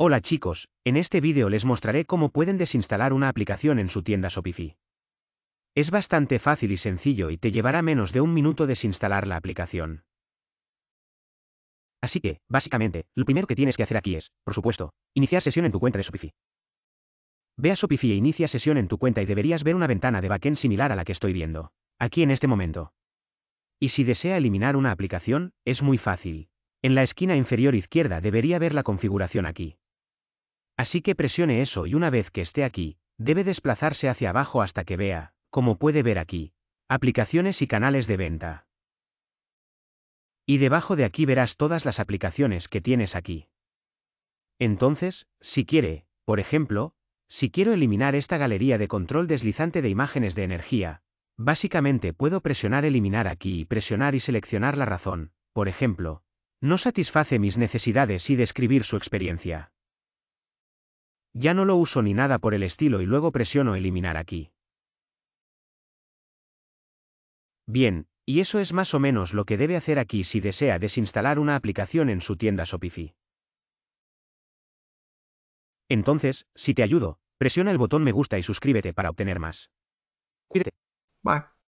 Hola chicos, en este vídeo les mostraré cómo pueden desinstalar una aplicación en su tienda Shopify. Es bastante fácil y sencillo y te llevará menos de un minuto desinstalar la aplicación. Así que, básicamente, lo primero que tienes que hacer aquí es, por supuesto, iniciar sesión en tu cuenta de Shopify. Ve a Shopify e inicia sesión en tu cuenta y deberías ver una ventana de backend similar a la que estoy viendo, aquí en este momento. Y si desea eliminar una aplicación, es muy fácil. En la esquina inferior izquierda debería ver la configuración aquí. Así que presione eso y una vez que esté aquí, debe desplazarse hacia abajo hasta que vea, como puede ver aquí, aplicaciones y canales de venta. Y debajo de aquí verás todas las aplicaciones que tienes aquí. Entonces, si quiere, por ejemplo, si quiero eliminar esta galería de control deslizante de imágenes de energía, básicamente puedo presionar eliminar aquí y presionar y seleccionar la razón, por ejemplo, no satisface mis necesidades y describir su experiencia. Ya no lo uso ni nada por el estilo y luego presiono eliminar aquí. Bien, y eso es más o menos lo que debe hacer aquí si desea desinstalar una aplicación en su tienda Shopify. Entonces, si te ayudo, presiona el botón me gusta y suscríbete para obtener más. Cuídate. Bye.